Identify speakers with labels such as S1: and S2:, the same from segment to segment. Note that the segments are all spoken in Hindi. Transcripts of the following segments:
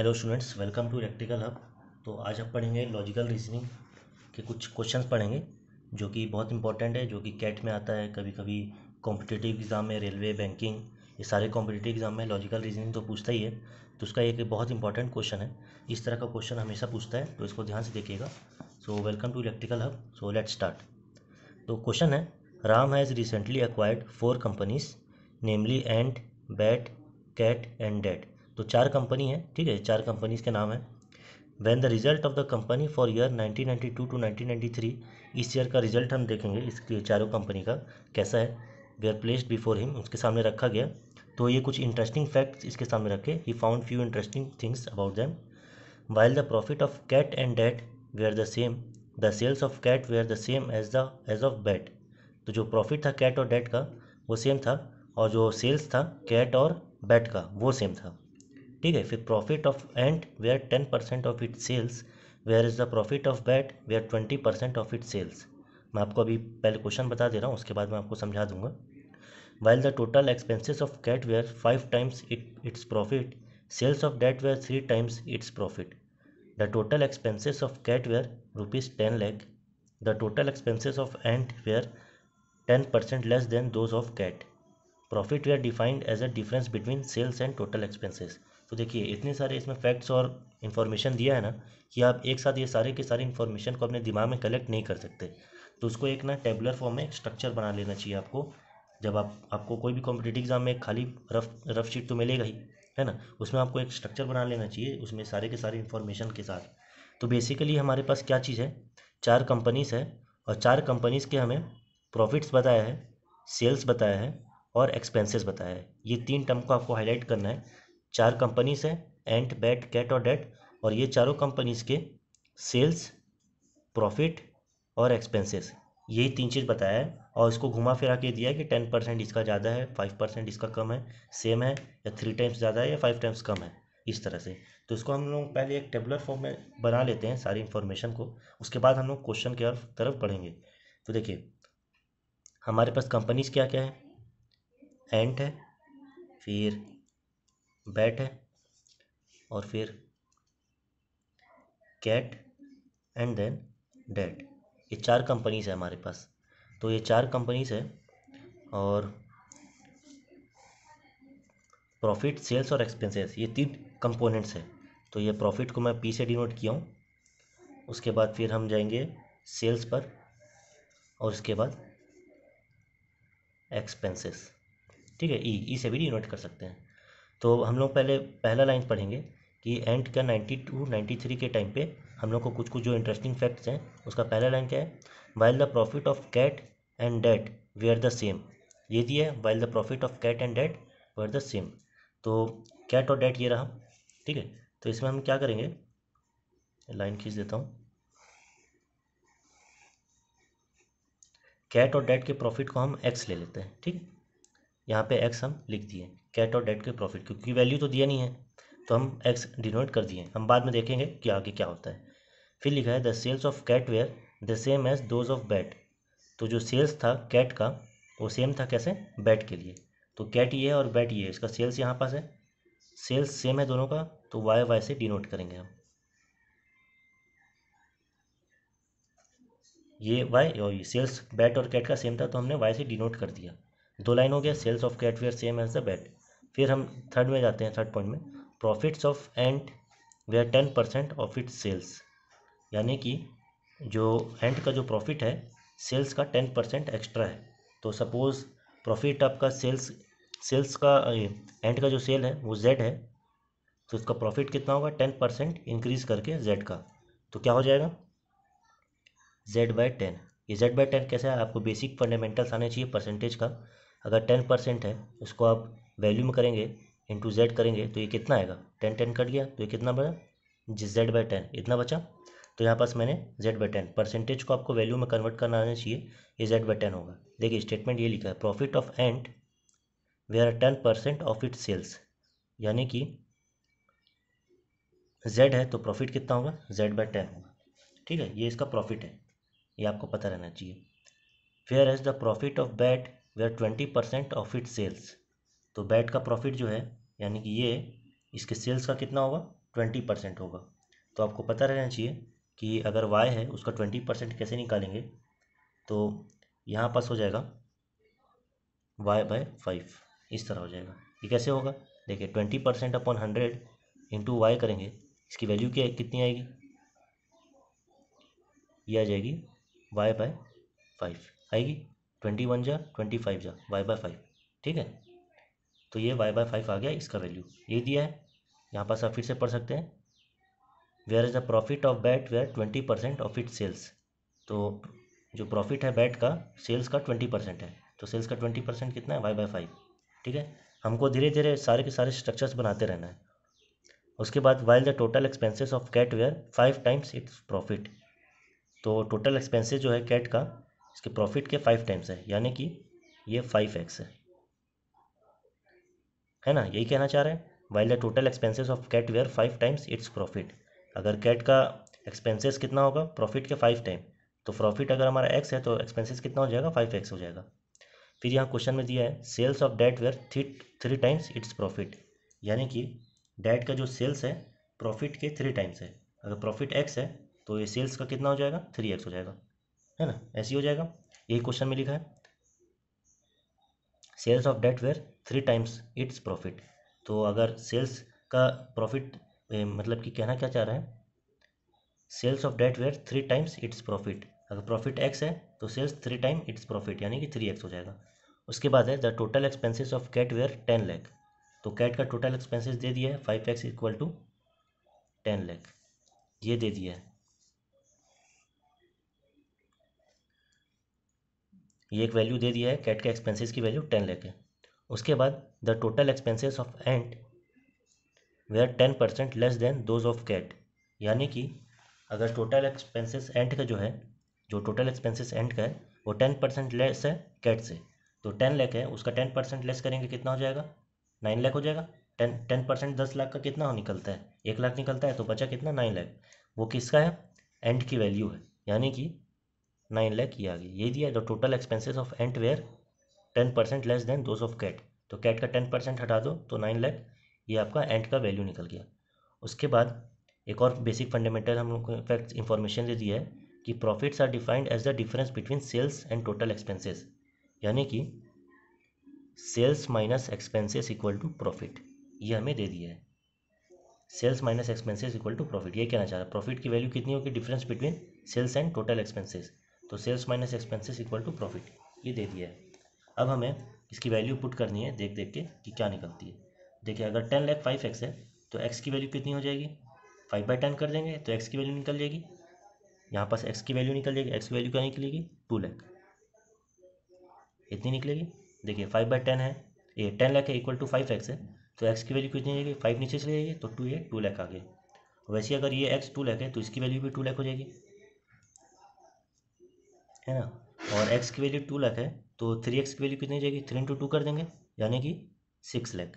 S1: hello students welcome to electrical hub तो आज हम पढ़ेंगे लॉजिकल रीजनिंग के कुछ क्वेश्चंस पढ़ेंगे जो कि बहुत इंपॉर्टेंट है जो कि कैट में आता है कभी कभी कॉम्पिटेटिव एग्ज़ाम में रेलवे बैंकिंग ये सारे कॉम्पिटेटिव एग्ज़ाम में लॉजिकल रीजनिंग तो पूछता ही है तो उसका एक बहुत इंपॉर्टेंट क्वेश्चन है इस तरह का क्वेश्चन हमेशा पूछता है तो इसको ध्यान से देखिएगा so welcome to electrical hub so let start तो क्वेश्चन है Ram has recently acquired four companies namely Ant Bat Cat and Dat तो चार कंपनी है ठीक है चार कंपनीज के नाम है when the result of the company for year 1992 to two three इस ईयर का रिजल्ट हम देखेंगे इसके चारों कंपनी का कैसा है they are placed before him उसके सामने रखा गया तो ये कुछ इंटरेस्टिंग फैक्ट्स इसके सामने रखे he found few interesting things about them while the profit of Cat and Dat they are the same the sales of Cat they are the same as the age of Bat तो जो प्रॉफिट था कैट और डेट का वो सेम था और जो सेल्स था कैट और बैट का वो सेम था ठीक है फिर profit of Ant were ten percent of it sales whereas the profit of Bat were twenty percent of it sales मैं आपको अभी पहले क्वेश्चन बता दे रहा हूँ उसके बाद मैं आपको समझा दूंगा while the total expenses of Cat were five times it its profit sales of Dat were three times its profit the total expenses of Cat were rupees ten lakh the total expenses of Ant were ten percent less than those of Cat profit were defined as a difference between sales and total expenses तो देखिए इतने सारे इसमें फैक्ट्स और इन्फॉर्मेशन दिया है ना कि आप एक साथ ये सारे के सारे इन्फॉर्मेशन को अपने दिमाग में कलेक्ट नहीं कर सकते तो उसको एक ना टेबलर फॉर्म में स्ट्रक्चर बना लेना चाहिए आपको जब आप आपको कोई भी कॉम्पिटेटिव एग्जाम में खाली रफ रफ शीट तो मिलेगा ही है ना उसमें आपको एक स्ट्रक्चर बना लेना चाहिए उसमें सारे के सारे इन्फॉर्मेशन के साथ तो बेसिकली हमारे पास क्या चीज़ है चार कंपनीज़ है और चार कंपनीज़ के हमें प्रॉफिट्स बताया है सेल्स बताया है और एक्सपेंसेस बताया है ये तीन टर्म को आपको हाईलाइट करना है चार कंपनीज हैं एंट बैट कैट और डेट और ये चारों कंपनीज के सेल्स प्रॉफिट और एक्सपेंसेस यही तीन चीज़ बताया है और इसको घुमा फिरा के दिया है कि टेन परसेंट इसका ज़्यादा है फाइव परसेंट इसका कम है सेम है या थ्री टाइम्स ज़्यादा है या फाइव टाइम्स कम है इस तरह से तो इसको हम लोग पहले एक टेबलर फॉर्म में बना लेते हैं सारी इन्फॉर्मेशन को उसके बाद हम लोग क्वेश्चन की तरफ बढ़ेंगे तो देखिए हमारे पास कंपनीज क्या क्या है एंट है फिर बैट है और फिर कैट एंड देन डेट ये चार कंपनीज है हमारे पास तो ये चार कंपनीज है और प्रॉफिट सेल्स और एक्सपेंसेस ये तीन कंपोनेंट्स है तो ये प्रॉफिट को मैं पी से डिनोट किया हूँ उसके बाद फिर हम जाएंगे सेल्स पर और उसके बाद एक्सपेंसेस ठीक है ई ई से भी डिनोट कर सकते हैं तो हम लोग पहले पहला लाइन पढ़ेंगे कि एंड का 92 93 के टाइम पे हम लोग को कुछ कुछ जो इंटरेस्टिंग फैक्ट्स हैं उसका पहला लाइन क्या है while the profit of Cat and Dat we are the same ये दिया है while the profit of Cat and Dat we are the same तो कैट और डेट ये रहा ठीक है तो इसमें हम क्या करेंगे लाइन खींच देता हूँ कैट और डेट के प्रॉफिट को हम एक्स ले लेते हैं ठीक यहाँ पे एक्स हम लिख दिए कैट और डेट के प्रॉफिट क्योंकि वैल्यू तो दिया नहीं है तो हम एक्स डिनोट कर दिए हम बाद में देखेंगे कि आगे क्या होता है फिर लिखा है the sales of Cat were the same as those of Bat तो जो सेल्स था कैट का वो सेम था कैसे बैट के लिए तो कैट ये है और बैट ये है इसका सेल्स यहाँ पास है सेल्स सेम है दोनों का तो वाई वाई से डिनोट करेंगे हम ये वाई और ये सेल्स बैट और कैट का सेम था तो हमने वाई से डिनोट कर दिया दो लाइन हो गया sales of Cat were same as the Bat फिर हम थर्ड में जाते हैं थर्ड पॉइंट में profits of Ant were ten percent of its sales यानी कि जो एंट का जो प्रॉफिट है सेल्स का टेन परसेंट एक्स्ट्रा है तो सपोज़ प्रॉफिट आपका सेल्स सेल्स का एंड का जो सेल है वो जेड है तो उसका प्रॉफिट कितना होगा टेन परसेंट इंक्रीज़ करके जेड का तो क्या हो जाएगा जेड बाय टेन ये जेड बाय टेन कैसा है आपको बेसिक फंडामेंटल्स आने चाहिए परसेंटेज का अगर टेन परसेंट है उसको आप वैल्यू में करेंगे इंटू जेड करेंगे तो ये कितना आएगा टेन टेन कट गया तो ये कितना बचा जिस जेड बाई टेन इतना बचा तो यहाँ पास मैंने जेड बाई टेन परसेंटेज को आपको वैल्यू में कन्वर्ट करना आना चाहिए ये जेड बाई टेन होगा देखिए स्टेटमेंट ये लिखा है profit of Ant they are ten percent of it sales यानी कि जेड है तो प्रॉफिट कितना होगा जेड बाई टेन होगा ठीक है ये इसका प्रॉफिट है ये आपको पता रहना चाहिए whereas the profit of Bat they are twenty percent of it sales तो बैट का प्रॉफिट जो है यानी कि ये इसके सेल्स का कितना होगा ट्वेंटी परसेंट होगा तो आपको पता रहना चाहिए कि अगर वाई है उसका ट्वेंटी परसेंट कैसे निकालेंगे तो यहाँ पास हो जाएगा वाई बाय फाइव इस तरह हो जाएगा ये कैसे होगा देखिए twenty percent upon hundred into Y करेंगे इसकी वैल्यू क्या कितनी आएगी ये आ जाएगी वाई बाय फाइव आएगी ट्वेंटी वन जा ट्वेंटी फाइव जा वाई बाय फाइव ठीक है तो ये वाई बाय फाइव आ गया इसका वैल्यू ये दिया है यहाँ पास आप फिर से पढ़ सकते हैं whereas the profit of Bat were twenty percent of it sales तो जो प्रॉफिट है बैट का सेल्स का ट्वेंटी परसेंट है तो सेल्स का ट्वेंटी परसेंट कितना है वाई बाय फाइव ठीक है हमको धीरे धीरे सारे के सारे स्ट्रक्चर्स बनाते रहना है उसके बाद while the total expenses of Cat were five times its profit तो टोटल एक्सपेंसेस जो है कैट का इसके प्रॉफिट के फाइव टाइम्स है यानी कि ये फाइव एक्स है है ना यही कहना चाह रहे हैं while the total expenses of Cat were five times its profit अगर कैट का एक्सपेंसेस कितना होगा प्रॉफिट के फाइव टाइम तो प्रॉफिट अगर हमारा एक्स है तो एक्सपेंसेस कितना हो जाएगा फाइव एक्स हो जाएगा फिर यहाँ क्वेश्चन में दिया है sales of Dat were three three times its profit यानी कि डेट का जो सेल्स है प्रॉफिट के थ्री टाइम्स है अगर प्रॉफिट एक्स है तो ये सेल्स का कितना हो जाएगा थ्री एक्स हो जाएगा है ना ऐसे हो जाएगा यही क्वेश्चन में लिखा है sales of Dat were three times its profit तो अगर सेल्स का प्रॉफिट मतलब कि कहना क्या चाह रहा है sales of Dat were three times its profit अगर प्रॉफिट एक्स है तो sales three time its profit यानी कि थ्री एक्स हो जाएगा उसके बाद है the total expenses of Cat were ten lakh तो कैट का टोटल एक्सपेंसिस दे दिया है five X equal to ten lakh ये दे दिया है ये एक वैल्यू दे दिया है कैट के एक्सपेंसेस की वैल्यू टेन लेके उसके बाद the total expenses of Ant were ten percent less than those of Cat यानी कि अगर टोटल एक्सपेंसेस एंट का जो है जो टोटल एक्सपेंसेस एंट का है वो टेन परसेंट लेस है कैट से तो टेन लैख है उसका टेन परसेंट लेस करेंगे कितना हो जाएगा नाइन लैख हो जाएगा टेन टेन परसेंट दस लाख का कितना हो निकलता है एक लाख निकलता है तो बचा कितना नाइन लाख वो किसका है एंड की वैल्यू है यानी कि नाइन लैख ये आ गई ये दिया the total expenses of Ant were ten percent less than those of Cat तो कैट का टेन परसेंट हटा दो तो नाइन लैख ये आपका एंट का वैल्यू निकल गया उसके बाद एक और बेसिक फंडामेंटल हम लोग को इनफैक्ट इन्फॉर्मेशन दे दिया है कि profits are defined as the difference between sales and total expenses यानी कि sales minus expenses equal to profit ये हमें दे दिया है sales minus expenses equal to profit ये कहना चाह रहा है प्रॉफिट की वैल्यू कितनी होगी difference between sales and total expenses तो sales minus expenses equal to profit ये दे दिया है अब हमें इसकी वैल्यू पुट करनी है देख देख के कि क्या निकलती है देखिए अगर टेन लैख फाइव एक्स है तो एक्स की वैल्यू कितनी हो जाएगी फाइव बाई टेन कर देंगे तो एक्स की वैल्यू निकल जाएगी यहाँ पास एक्स की वैल्यू निकल जाएगी एक्स की वैल्यू क्या निकलेगी टू लैख इतनी निकलेगी देखिए फाइव बाई टेन है ये टेन लैख है इक्वल टू फाइव एक्स है तो एक्स की वैल्यू कितनी जाएगी फाइव नीचे चले जाएगी तो टू ये टू लैख आ गया वैसे अगर ये एक्स टू लैख है तो इसकी वैल्यू भी टू लैख हो जाएगी है ना और एक्स की वैल्यू टू लाख है तो थ्री एक्स की वैल्यू कितनी जाएगी थ्री इंटू टू कर देंगे यानी कि सिक्स लैख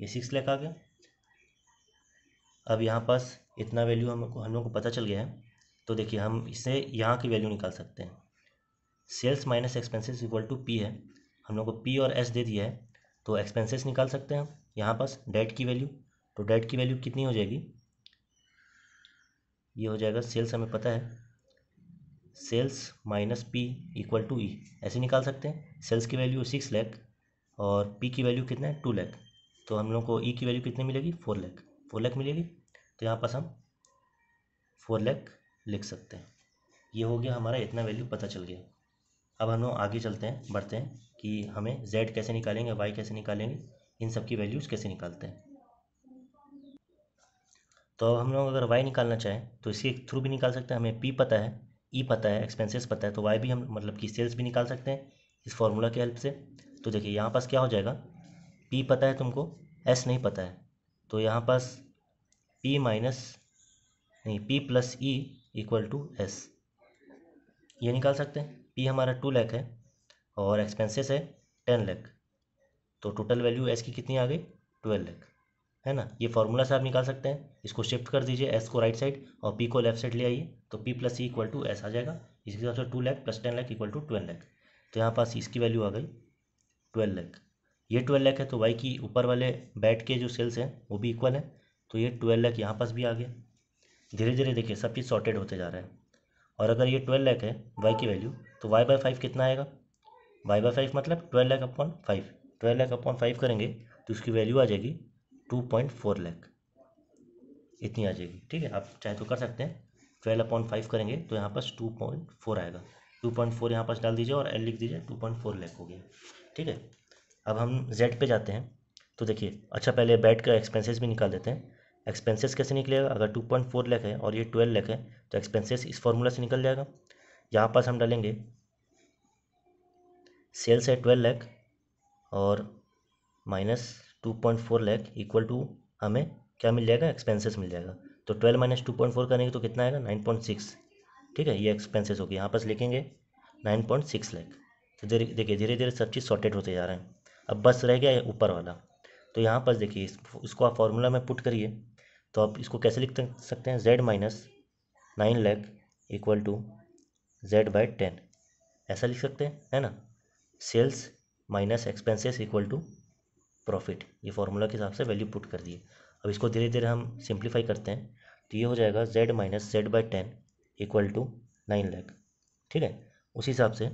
S1: ये सिक्स लैख आ गया अब यहाँ पास इतना वैल्यू हम हम लोग को पता चल गया है तो देखिए हम इससे यहाँ की वैल्यू निकाल सकते हैं sales minus expenses equal to P है हम लोग को पी और एस दे दिया है तो एक्सपेंसेस निकाल सकते हैं हम यहाँ पास डेट की वैल्यू तो डेट की वैल्यू कितनी हो जाएगी ये हो जाएगा सेल्स हमें पता है sales minus P equal to E ऐसे निकाल सकते हैं सेल्स की वैल्यू सिक्स लैख और पी की वैल्यू कितना है टू लैख तो हम लोग को ई e की वैल्यू कितनी मिलेगी फोर लैख फोर लैख मिलेगी तो यहाँ पास हम फोर लैख लिख सकते हैं ये हो गया हमारा इतना वैल्यू पता चल गया अब हम लोग आगे चलते हैं बढ़ते हैं कि हमें जेड कैसे निकालेंगे वाई कैसे निकालेंगे इन सब की वैल्यूज़ कैसे निकालते हैं तो अब हम लोग अगर वाई निकालना चाहें तो इसके थ्रू भी निकाल सकते हैं हमें पी पता है ई e पता है एक्सपेंसेस पता है तो वाई भी हम मतलब कि सेल्स भी निकाल सकते हैं इस फार्मूला की हेल्प से तो देखिए यहाँ पास क्या हो जाएगा पी पता है तुमको एस नहीं पता है तो यहाँ पास पी माइनस नहीं P plus E equal to S ये निकाल सकते हैं पी हमारा टू लैख है और एक्सपेंसेस है टेन लैख तो टोटल वैल्यू एस की कितनी आ गई ट्वेल्व लैख है ना ये फार्मूला से आप निकाल सकते हैं इसको शिफ्ट कर दीजिए एस को राइट साइड और पी को लेफ्ट साइड ले आइए तो P plus C equal to S आ जाएगा इसके हिसाब से two lakh plus ten lakh equal to twelve lakh तो यहाँ पास इसकी वैल्यू आ गई ट्वेल्व लैख ये ट्वेल्व लैख है तो वाई की ऊपर वाले बैट के जो सेल्स हैं वो भी इक्वल हैं तो ये ट्वेल्व लैख यहाँ पास भी आ गया धीरे धीरे देखिए सब चीज़ सॉर्टेड होते जा रहे हैं और अगर ये ट्वेल्व लैख है वाई की वैल्यू तो वाई बाई फाइव कितना आएगा वाई बाई फाइव मतलब twelve lakh upon five twelve lakh upon five करेंगे तो उसकी वैल्यू आ जाएगी टू पॉइंट फोर लैख इतनी आ जाएगी ठीक है आप चाहे तो कर सकते हैं ट्वेल्व अपॉइंट फाइव करेंगे तो यहाँ पास टू पॉइंट फोर आएगा टू पॉइंट फोर यहाँ पास डाल दीजिए और एल लिख दीजिए टू पॉइंट फोर लैख हो गया ठीक है अब हम जेड पे जाते हैं तो देखिए अच्छा पहले बेड का एक्सपेंसेस भी निकाल देते हैं एक्सपेंसेस कैसे निकलेगा अगर टू पॉइंट फोर लैख है और ये ट्वेल्व लैख है तो एक्सपेंसेस इस फॉर्मूला से निकल जाएगा यहाँ पास हम डालेंगे सेल्स है ट्वेल्व लैख और minus two point four lakh equal to हमें क्या मिल जाएगा एक्सपेंसेस मिल जाएगा तो twelve minus two point four करेंगे तो कितना आएगा नाइन पॉइंट सिक्स ठीक है ये एक्सपेंसेस होगी यहाँ पास लिखेंगे नाइन पॉइंट सिक्स लैख तो देखिए धीरे धीरे सब चीज़ सॉर्टेड होते जा रहे हैं अब बस रह गया ऊपर वाला तो यहाँ पर देखिए इस, इसको आप फॉर्मूला में पुट करिए तो आप इसको कैसे लिख सकते हैं Z minus nine lakh equal to Z by ten ऐसा लिख सकते हैं है ना sales minus expenses equal to profit ये फार्मूला के हिसाब से वैल्यू पुट कर दिए अब इसको धीरे धीरे हम सिंप्लीफाई करते हैं तो ये हो जाएगा Z minus Z by ten equal to nine lakh ठीक है उसी हिसाब से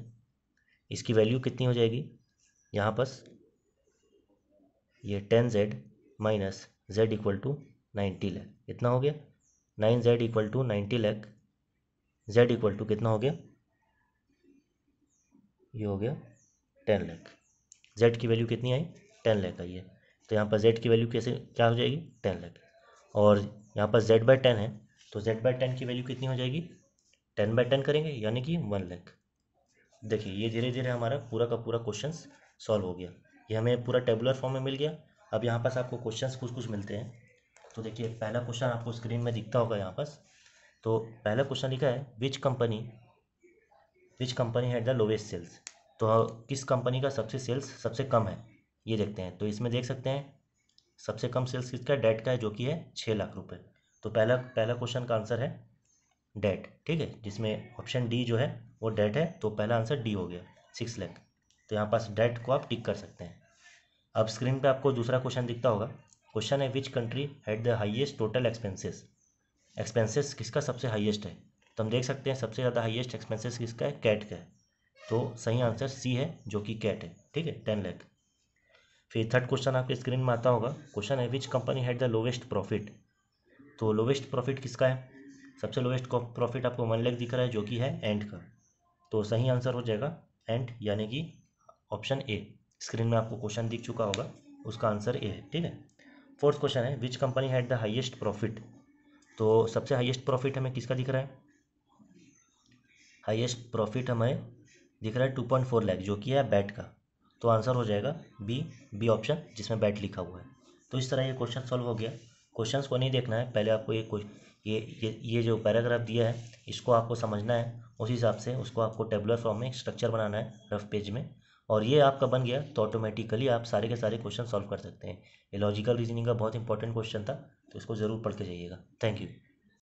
S1: इसकी वैल्यू कितनी हो जाएगी यहाँ पास ये ten Z minus Z equal to ninety lakh इतना हो गया nine Z equal to ninety lakh Z equal to कितना हो गया ये हो गया टेन लैख जेड की वैल्यू कितनी आई टेन लैख आई है तो यहाँ पर जेड की वैल्यू कैसे क्या हो जाएगी टेन लैख और यहाँ पर जेड बाई टेन है तो जेड बाई टेन की वैल्यू कितनी हो जाएगी टेन बाई टेन करेंगे यानी कि वन लैख देखिए ये धीरे धीरे हमारा पूरा का पूरा क्वेश्चन सॉल्व हो गया ये हमें पूरा टेबुलर फॉर्म में मिल गया अब यहाँ पास आपको क्वेश्चन कुछ कुछ मिलते हैं तो देखिए पहला क्वेश्चन आपको स्क्रीन में दिखता होगा यहाँ पास तो पहला क्वेश्चन लिखा है which company which company had the lowest sales तो किस कंपनी का सबसे सेल्स सबसे कम है ये देखते हैं तो इसमें देख सकते हैं सबसे कम सेल्स किसका डेट का है जो कि है छः लाख रुपये तो पहला पहला क्वेश्चन का आंसर है डेट ठीक है जिसमें ऑप्शन डी जो है वो डेट है तो पहला आंसर डी हो गया सिक्स लैख तो यहाँ पास डेट को आप टिक कर सकते हैं अब स्क्रीन पे आपको दूसरा क्वेश्चन दिखता होगा क्वेश्चन है which country had the highest total expenses expenses किसका सबसे हाईएस्ट है तो हम देख सकते हैं सबसे ज़्यादा हाइएस्ट एक्सपेंसेस किसका है कैट का है तो सही आंसर सी है जो कि कैट है ठीक है टेन लैख फिर थर्ड क्वेश्चन आपके स्क्रीन में आता होगा क्वेश्चन है which company had the lowest profit तो लोवेस्ट प्रॉफिट किसका है सबसे लोवेस्ट प्रॉफिट आपको वन लैख दिख रहा है जो कि है एंड का तो सही आंसर हो जाएगा एंड यानी कि ऑप्शन ए स्क्रीन में आपको क्वेश्चन दिख चुका होगा उसका आंसर ए है ठीक है फोर्थ क्वेश्चन है which company had the highest profit तो सबसे हाइएस्ट प्रॉफिट हमें किसका दिख रहा है हाइएस्ट प्रॉफिट हमें दिख रहा है टू पॉइंट फोर लैख जो कि है बैट का तो आंसर हो जाएगा बी बी ऑप्शन जिसमें बैट लिखा हुआ है तो इस तरह ये क्वेश्चन सॉल्व हो गया क्वेश्चंस को नहीं देखना है पहले आपको ये ये ये जो पैराग्राफ दिया है इसको आपको समझना है उस हिसाब से उसको आपको टेबुलर फॉर्म में स्ट्रक्चर बनाना है रफ पेज में और ये आपका बन गया तो ऑटोमेटिकली आप सारे के सारे क्वेश्चन सॉल्व कर सकते हैं ये लॉजिकल रीजनिंग का बहुत इंपॉर्टेंट क्वेश्चन था तो इसको ज़रूर पढ़ के जाइएगा थैंक यू